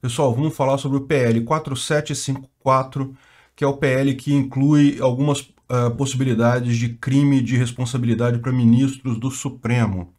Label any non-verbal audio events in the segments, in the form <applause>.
Pessoal, vamos falar sobre o PL 4754, que é o PL que inclui algumas uh, possibilidades de crime de responsabilidade para ministros do Supremo.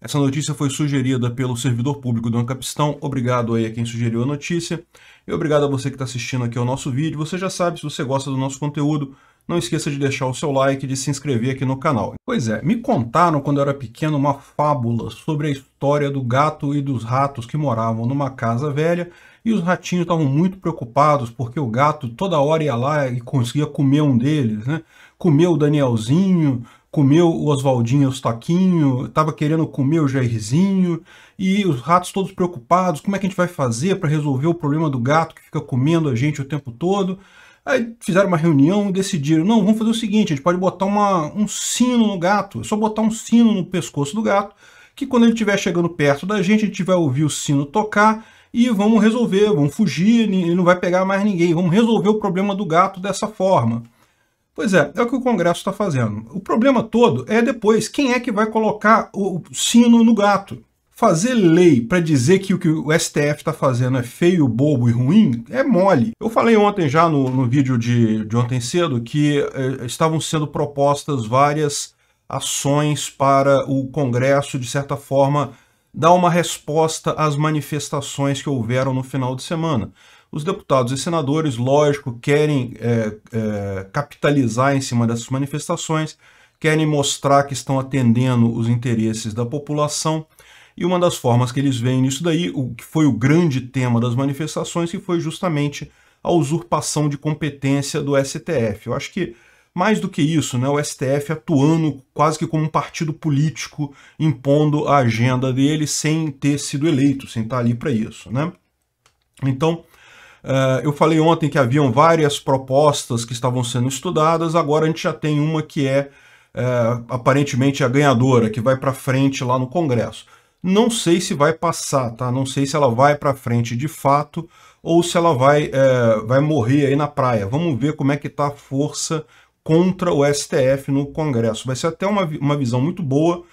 Essa notícia foi sugerida pelo servidor público do Ancapistão. Obrigado aí a quem sugeriu a notícia. E obrigado a você que está assistindo aqui ao nosso vídeo. Você já sabe, se você gosta do nosso conteúdo, não esqueça de deixar o seu like e de se inscrever aqui no canal. Pois é, me contaram quando eu era pequeno uma fábula sobre a história do gato e dos ratos que moravam numa casa velha e os ratinhos estavam muito preocupados porque o gato toda hora ia lá e conseguia comer um deles, né? Comeu o Danielzinho, comeu o Oswaldinho Eustaquinho, estava querendo comer o Jairzinho, e os ratos todos preocupados, como é que a gente vai fazer para resolver o problema do gato que fica comendo a gente o tempo todo? Aí fizeram uma reunião e decidiram, não, vamos fazer o seguinte, a gente pode botar uma, um sino no gato, é só botar um sino no pescoço do gato, que quando ele estiver chegando perto da gente, a gente vai ouvir o sino tocar e vamos resolver, vamos fugir, ele não vai pegar mais ninguém, vamos resolver o problema do gato dessa forma. Pois é, é o que o Congresso está fazendo. O problema todo é depois, quem é que vai colocar o sino no gato? Fazer lei para dizer que o que o STF está fazendo é feio, bobo e ruim é mole. Eu falei ontem já no, no vídeo de, de ontem cedo que eh, estavam sendo propostas várias ações para o Congresso, de certa forma, dar uma resposta às manifestações que houveram no final de semana. Os deputados e senadores, lógico, querem eh, eh, capitalizar em cima dessas manifestações, querem mostrar que estão atendendo os interesses da população, e uma das formas que eles veem nisso daí, o que foi o grande tema das manifestações, que foi justamente a usurpação de competência do STF. Eu acho que mais do que isso, né, o STF atuando quase que como um partido político, impondo a agenda dele sem ter sido eleito, sem estar ali para isso. Né? Então, uh, eu falei ontem que haviam várias propostas que estavam sendo estudadas, agora a gente já tem uma que é uh, aparentemente é a ganhadora, que vai para frente lá no Congresso. Não sei se vai passar, tá? Não sei se ela vai para frente de fato ou se ela vai, é, vai morrer aí na praia. Vamos ver como é que está a força contra o STF no Congresso. Vai ser até uma, uma visão muito boa,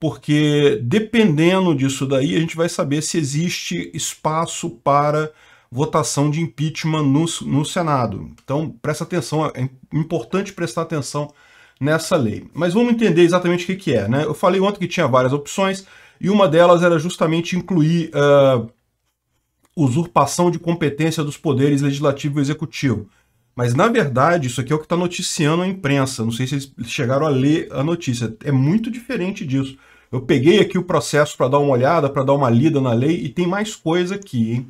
porque dependendo disso daí, a gente vai saber se existe espaço para votação de impeachment no, no Senado. Então, presta atenção, é importante prestar atenção nessa lei. Mas vamos entender exatamente o que, que é. Né? Eu falei ontem que tinha várias opções, e uma delas era justamente incluir uh, usurpação de competência dos poderes legislativo e executivo. Mas, na verdade, isso aqui é o que está noticiando a imprensa. Não sei se eles chegaram a ler a notícia. É muito diferente disso. Eu peguei aqui o processo para dar uma olhada, para dar uma lida na lei, e tem mais coisa aqui, hein?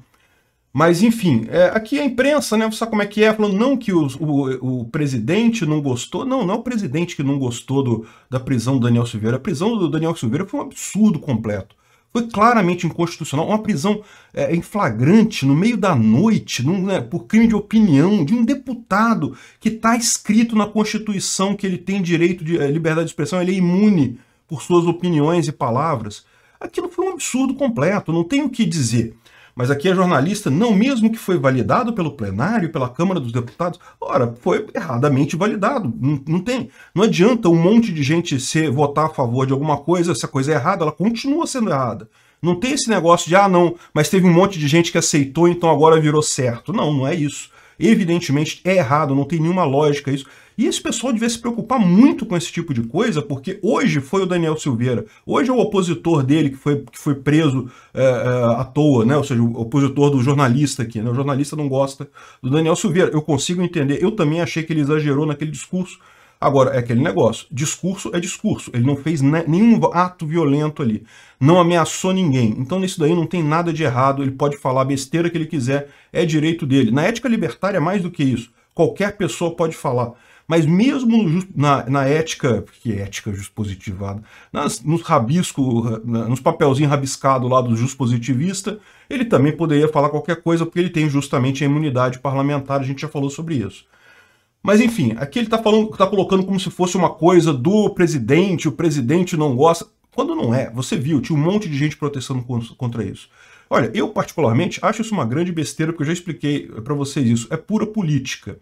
Mas, enfim, é, aqui a imprensa, né? Você sabe como é que é? Falando não que o, o, o, presidente não gostou. Não, não é o presidente que não gostou do, da prisão do Daniel Silveira. A prisão do Daniel Silveira foi um absurdo completo. Foi claramente inconstitucional. Uma prisão é, em flagrante, no meio da noite, num, né, por crime de opinião, de um deputado que está escrito na Constituição que ele tem direito de é, liberdade de expressão, ele é imune por suas opiniões e palavras. Aquilo foi um absurdo completo, não tem o que dizer. Mas aqui a é jornalista, não mesmo que foi validado pelo plenário, pela Câmara dos Deputados, ora, foi erradamente validado. Não, não tem. Não adianta um monte de gente se votar a favor de alguma coisa, se a coisa é errada, ela continua sendo errada. Não tem esse negócio de, ah, não, mas teve um monte de gente que aceitou, então agora virou certo. Não, não é isso. Evidentemente é errado, não tem nenhuma lógica isso. E esse pessoal devia se preocupar muito com esse tipo de coisa, porque hoje foi o Daniel Silveira, hoje é o opositor dele que foi, que foi preso é, é, à toa, né? ou seja, o opositor do jornalista aqui. Né? O jornalista não gosta do Daniel Silveira. Eu consigo entender, eu também achei que ele exagerou naquele discurso. Agora, é aquele negócio, discurso é discurso, ele não fez nenhum ato violento ali, não ameaçou ninguém, então nisso daí não tem nada de errado, ele pode falar a besteira que ele quiser, é direito dele. Na ética libertária é mais do que isso, qualquer pessoa pode falar. Mas mesmo na, na ética, que ética é juspositivada, nas, nos rabisco, nos papelzinhos rabiscados lá do positivista ele também poderia falar qualquer coisa, porque ele tem justamente a imunidade parlamentar, a gente já falou sobre isso. Mas enfim, aqui ele está tá colocando como se fosse uma coisa do presidente, o presidente não gosta. Quando não é, você viu, tinha um monte de gente protestando contra isso. Olha, eu particularmente acho isso uma grande besteira, porque eu já expliquei para vocês isso. É pura política.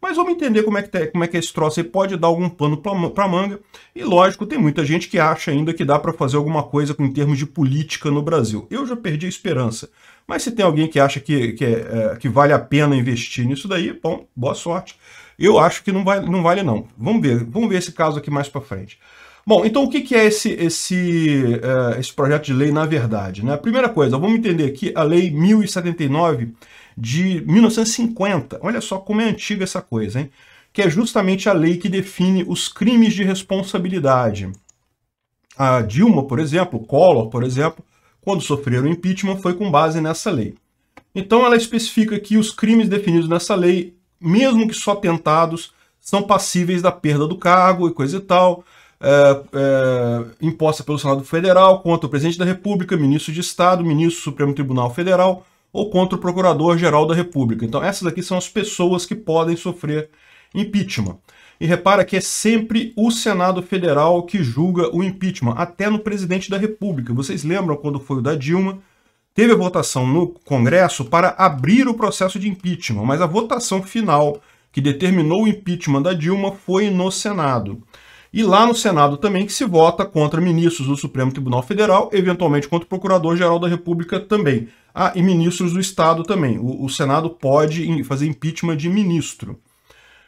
Mas vamos entender como é que, tá, como é, que é esse troço aí pode dar algum pano para manga. E lógico, tem muita gente que acha ainda que dá para fazer alguma coisa em termos de política no Brasil. Eu já perdi a esperança. Mas se tem alguém que acha que, que, é, é, que vale a pena investir nisso daí, bom, boa sorte. Eu acho que não, vai, não vale não. Vamos ver, vamos ver esse caso aqui mais para frente. Bom, então o que, é esse, esse, é, esse projeto de lei na verdade? Né? A primeira coisa, vamos entender aqui a Lei 1079, de 1950. Olha só como é antiga essa coisa, hein? Que é justamente a lei que define os crimes de responsabilidade. A Dilma, por exemplo, Collor, por exemplo, quando sofreram impeachment foi com base nessa lei. Então ela especifica que os crimes definidos nessa lei, mesmo que só tentados, são passíveis da perda do cargo e coisa e tal, é, é, imposta pelo Senado Federal contra o presidente da República, ministro de Estado, ministro do Supremo Tribunal Federal, ou contra o Procurador-Geral da República. Então, essas aqui são as pessoas que podem sofrer impeachment. E repara que é sempre o Senado Federal que julga o impeachment, até no presidente da República. Vocês lembram quando foi o da Dilma? Teve a votação no Congresso para abrir o processo de impeachment, mas a votação final que determinou o impeachment da Dilma foi no Senado. E lá no Senado também que se vota contra ministros do Supremo Tribunal Federal, eventualmente contra o Procurador-Geral da República também. Ah, e ministros do Estado também. O, o Senado pode fazer impeachment de ministro.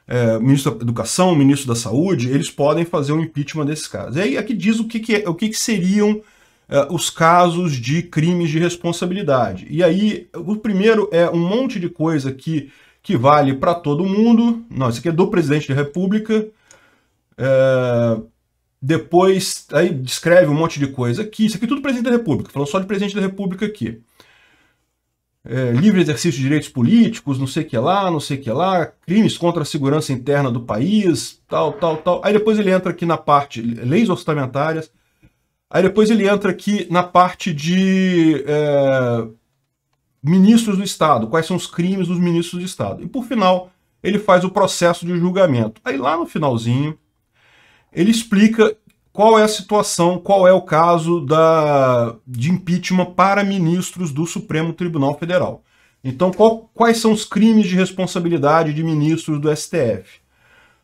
É, ministro da Educação, ministro da Saúde, eles podem fazer um impeachment desses casos E aí aqui é diz o que, que é, o que, que seriam é, os casos de crimes de responsabilidade. E aí, o primeiro é um monte de coisa que, que vale para todo mundo. Não, isso aqui é do presidente da República. É, depois, aí descreve um monte de coisa aqui. Isso aqui é tudo presidente da República, falou só de presidente da República aqui é, livre exercício de direitos políticos, não sei o que lá, não sei o que lá, crimes contra a segurança interna do país, tal, tal, tal. Aí depois ele entra aqui na parte leis orçamentárias, aí depois ele entra aqui na parte de é, ministros do Estado, quais são os crimes dos ministros do Estado. E por final, ele faz o processo de julgamento. Aí lá no finalzinho, ele explica qual é a situação, qual é o caso da, de impeachment para ministros do Supremo Tribunal Federal. Então, qual, quais são os crimes de responsabilidade de ministros do STF?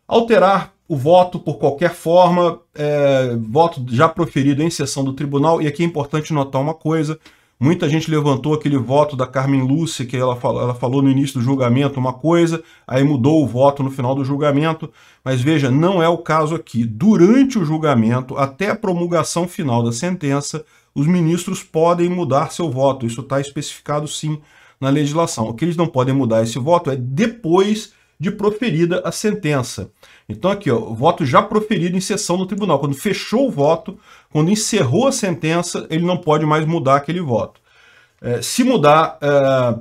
Alterar o voto por qualquer forma, é, voto já proferido em sessão do tribunal, e aqui é importante notar uma coisa: Muita gente levantou aquele voto da Carmen Lúcia, que ela, ela falou no início do julgamento uma coisa, aí mudou o voto no final do julgamento. Mas veja, não é o caso aqui. Durante o julgamento, até a promulgação final da sentença, os ministros podem mudar seu voto. Isso está especificado sim na legislação. O que eles não podem mudar esse voto é depois de proferida a sentença. Então aqui, ó, voto já proferido em sessão no tribunal. Quando fechou o voto, quando encerrou a sentença, ele não pode mais mudar aquele voto. É, se mudar é,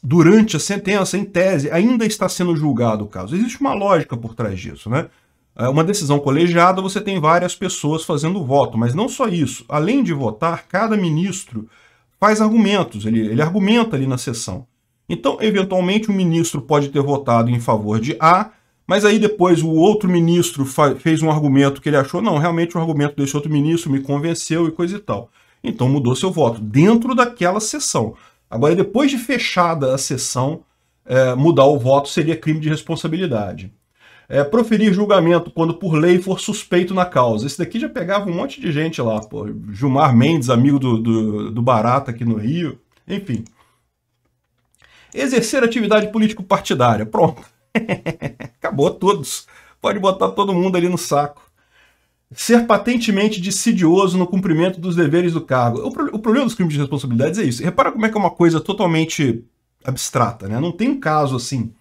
durante a sentença, em tese, ainda está sendo julgado o caso. Existe uma lógica por trás disso, né? É uma decisão colegiada, você tem várias pessoas fazendo voto, mas não só isso. Além de votar, cada ministro faz argumentos, ele, ele argumenta ali na sessão. Então, eventualmente, o ministro pode ter votado em favor de A, mas aí depois o outro ministro fez um argumento que ele achou, não, realmente o argumento desse outro ministro me convenceu e coisa e tal. Então mudou seu voto dentro daquela sessão. Agora, depois de fechada a sessão, é, mudar o voto seria crime de responsabilidade. É, proferir julgamento quando por lei for suspeito na causa. Esse daqui já pegava um monte de gente lá, pô. Gilmar Mendes, amigo do, do, do Barata aqui no Rio. Enfim. Exercer atividade político-partidária. Pronto. <laughs> Acabou todos. Pode botar todo mundo ali no saco. Ser patentemente dissidioso no cumprimento dos deveres do cargo. O, pro... o problema dos crimes de responsabilidade é isso. Repara como é que é uma coisa totalmente abstrata, né? Não tem um caso assim.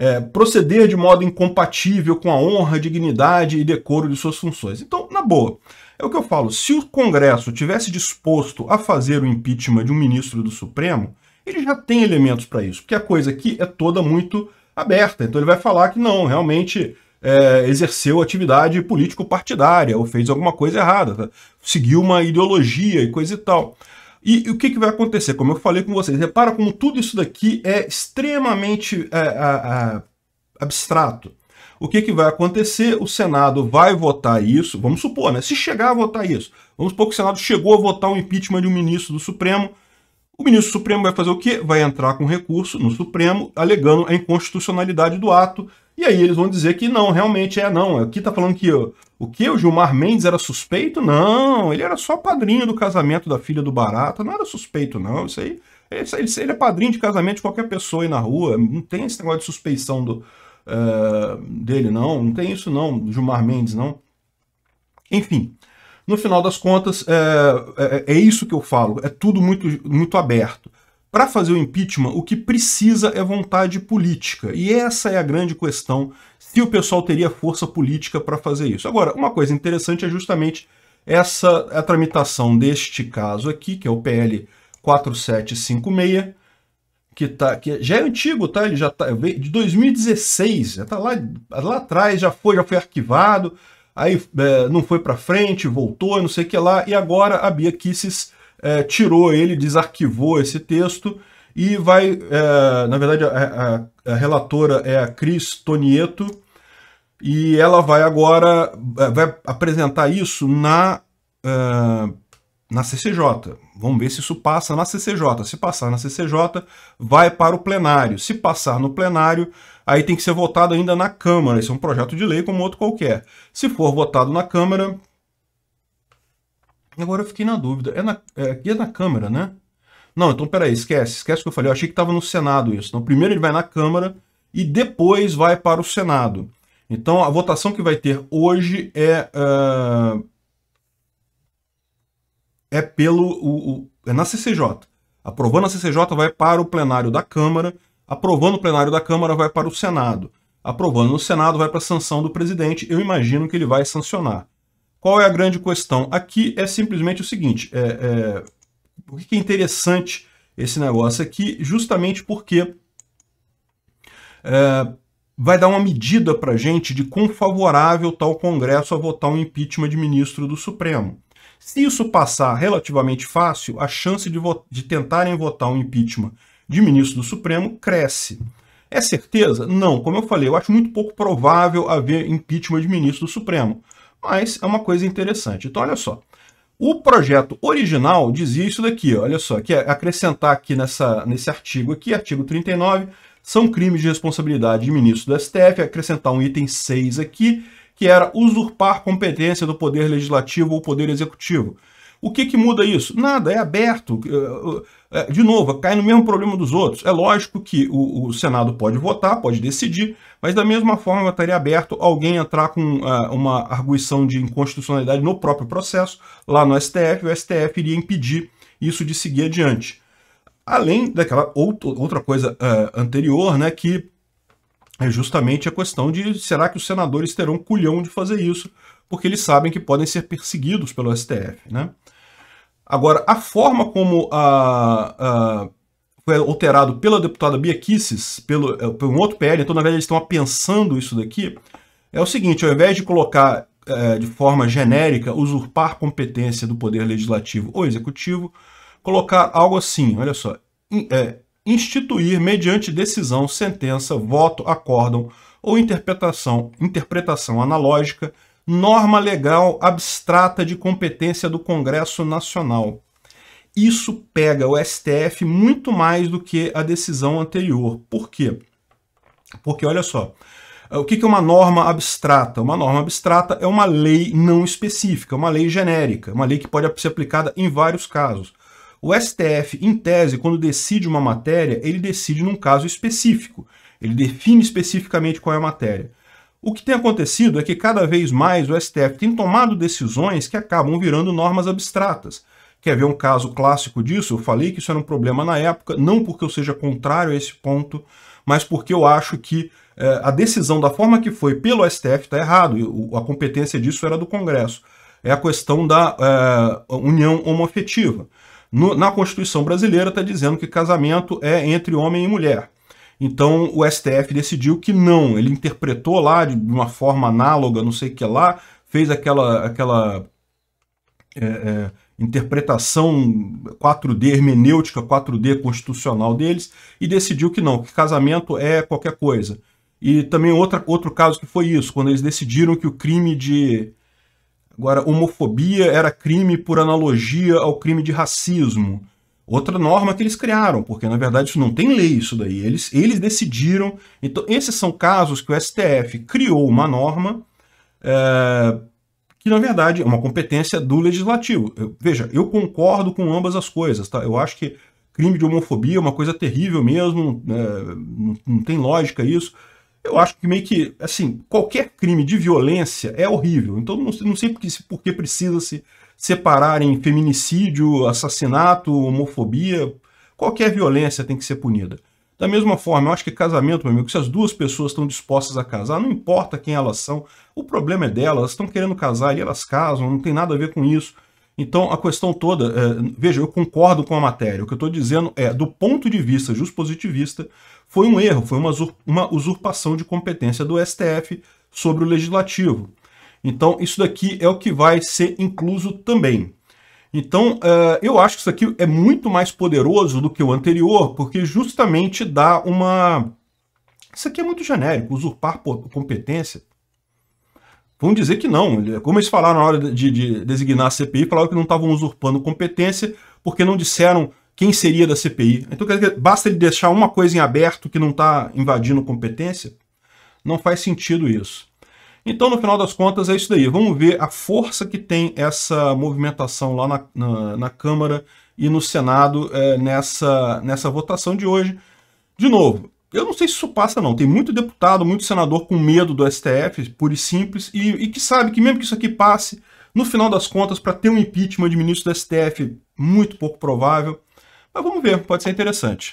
É, proceder de modo incompatível com a honra, dignidade e decoro de suas funções. Então, na boa, é o que eu falo. Se o Congresso tivesse disposto a fazer o impeachment de um ministro do Supremo, ele já tem elementos para isso, porque a coisa aqui é toda muito aberta. Então ele vai falar que não, realmente é, exerceu atividade político-partidária ou fez alguma coisa errada, tá? seguiu uma ideologia e coisa e tal. E, e, o que, que vai acontecer? Como eu falei com vocês, repara como tudo isso daqui é extremamente é, é, é abstrato. O que, que vai acontecer? O Senado vai votar isso, vamos supor, né? Se chegar a votar isso, vamos supor que o Senado chegou a votar o um impeachment de um ministro do Supremo, o ministro Supremo vai fazer o quê? Vai entrar com recurso no Supremo alegando a inconstitucionalidade do ato. E aí eles vão dizer que não, realmente é não. Aqui tá falando que o que o Gilmar Mendes era suspeito? Não, ele era só padrinho do casamento da filha do Barata, não era suspeito não. Isso aí, ele, ele é padrinho de casamento de qualquer pessoa aí na rua. Não tem esse negócio de suspeição do, uh, dele não, não tem isso não, Gilmar Mendes não. Enfim, no final das contas, é, é, é, é isso que eu falo, é tudo muito, muito aberto. Para fazer o impeachment, o que precisa é vontade política. E essa é a grande questão: se o pessoal teria força política para fazer isso. Agora, uma coisa interessante é justamente essa a tramitação deste caso aqui, que é o PL 4756, que, tá, que já é antigo, tá? Ele já tá de 2016, já tá lá, lá atrás, já foi, já foi arquivado aí é, não foi para frente, voltou, não sei o que lá, e agora a Bia Kisses é, tirou ele, desarquivou esse texto e vai, é, na verdade, a, a, a, relatora é a Cris Tonieto e ela vai agora é, vai apresentar isso na é, na CCJ. Vamos ver se isso passa na CCJ. Se passar na CCJ, vai para o plenário. Se passar no plenário, aí tem que ser votado ainda na Câmara. Isso é um projeto de lei como outro qualquer. Se for votado na Câmara. Agora eu fiquei na dúvida. É na, é, aqui é na Câmara, né? Não, então peraí, esquece. Esquece o que eu falei. Eu achei que estava no Senado isso. Então primeiro ele vai na Câmara e depois vai para o Senado. Então a votação que vai ter hoje é. Uh, é pelo. O, o, é na CCJ. Aprovando a CCJ, vai para o plenário da Câmara Aprovando o plenário da Câmara, vai para o Senado. Aprovando no Senado, vai para a sanção do presidente. Eu imagino que ele vai sancionar. Qual é a grande questão? Aqui é simplesmente o seguinte: é, é, o que é interessante esse negócio aqui, justamente porque é, vai dar uma medida para gente de quão favorável está o Congresso a votar um impeachment de ministro do Supremo. Se isso passar relativamente fácil, a chance de, vo de tentarem votar um impeachment de ministro do Supremo cresce. É certeza? Não. Como eu falei, eu acho muito pouco provável haver impeachment de ministro do Supremo. Mas é uma coisa interessante. Então, olha só. O projeto original dizia isso daqui, olha só, que é acrescentar aqui nessa, nesse artigo aqui, artigo 39, são crimes de responsabilidade de ministro do STF, acrescentar um item 6 aqui, que era usurpar competência do poder legislativo ou poder executivo. O que, que muda isso? Nada, é aberto. Eh, eh, eh, de novo, cai no mesmo problema dos outros. É lógico que o, o Senado pode votar, pode decidir, mas da mesma forma estaria aberto alguém entrar com uh, uma arguição de inconstitucionalidade no próprio processo, lá no STF, o STF iria impedir isso de seguir adiante. Além daquela outra coisa uh, anterior, né, que é justamente a questão de será que os senadores terão culhão de fazer isso, porque eles sabem que podem ser perseguidos pelo STF. Né? Agora, a forma como a, a foi alterado pela deputada Bia Kisses, pelo, é, por um outro PL, então na verdade eles estão pensando isso daqui, é o seguinte, ao invés de colocar é, de forma genérica usurpar competência do poder legislativo ou executivo, colocar algo assim, olha só, in, é, instituir mediante decisão, sentença, voto, acórdão ou interpretação, interpretação analógica norma legal abstrata de competência do Congresso Nacional. Isso pega o STF muito mais do que a decisão anterior. Por quê? Porque, olha só, o que é uma norma abstrata? Uma norma abstrata é uma lei não específica, uma lei genérica, uma lei que pode ser aplicada em vários casos. O STF, em tese, quando decide uma matéria, ele decide num caso específico. Ele define especificamente qual é a matéria. O que tem acontecido é que cada vez mais o STF tem tomado decisões que acabam virando normas abstratas. Quer ver um caso clássico disso? Eu falei que isso era um problema na época, não porque eu seja contrário a esse ponto, mas porque eu acho que eh, a decisão da forma que foi pelo STF está errado. A competência disso era do Congresso. É a questão da eh, união homoafetiva. No, na Constituição brasileira está dizendo que casamento é entre homem e mulher. Então o STF decidiu que não, ele interpretou lá de uma forma análoga, não sei o que lá, fez aquela, aquela é, é, interpretação 4D, hermenêutica 4D constitucional deles, e decidiu que não, que casamento é qualquer coisa. E também outra, outro caso que foi isso, quando eles decidiram que o crime de. Agora, homofobia era crime por analogia ao crime de racismo outra norma que eles criaram, porque na verdade isso não tem lei isso daí. Eles, eles decidiram. Então, esses são casos que o STF criou uma norma é, que, na verdade, é uma competência do legislativo. Eu, veja, eu concordo com ambas as coisas, tá? Eu acho que crime de homofobia é uma coisa terrível mesmo, é, não, não tem lógica isso. Eu acho que meio que, assim, qualquer crime de violência é horrível. Então, não, não sei por que precisa-se separarem feminicídio, assassinato, homofobia, qualquer violência tem que ser punida. Da mesma forma, eu acho que casamento, meu amigo, se as duas pessoas estão dispostas a casar, não importa quem elas são, o problema é delas, elas estão querendo casar e elas casam, não tem nada a ver com isso. Então, a questão toda, é, veja, eu concordo com a matéria, o que eu estou dizendo é, do ponto de vista positivista, foi um erro, foi uma, uma usurpação de competência do STF sobre o legislativo. Então, isso daqui é o que vai ser incluso também. Então, uh, eu acho que isso aqui é muito mais poderoso do que o anterior, porque justamente dá uma... Isso aqui é muito genérico, usurpar competência. Vamos dizer que não. Como eles falaram na hora de, de designar a CPI, falaram que não estavam usurpando competência, porque não disseram quem seria da CPI. Então, quer dizer, basta ele deixar uma coisa em aberto que não está invadindo competência? Não faz sentido isso. Então, no final das contas, é isso daí. Vamos ver a força que tem essa movimentação lá na, na, na Câmara e no Senado é, nessa, nessa votação de hoje. De novo, eu não sei se isso passa, não. Tem muito deputado, muito senador com medo do STF, pura e simples, e, e que sabe que mesmo que isso aqui passe, no final das contas, para ter um impeachment de ministro do STF, muito pouco provável. Mas vamos ver, pode ser interessante.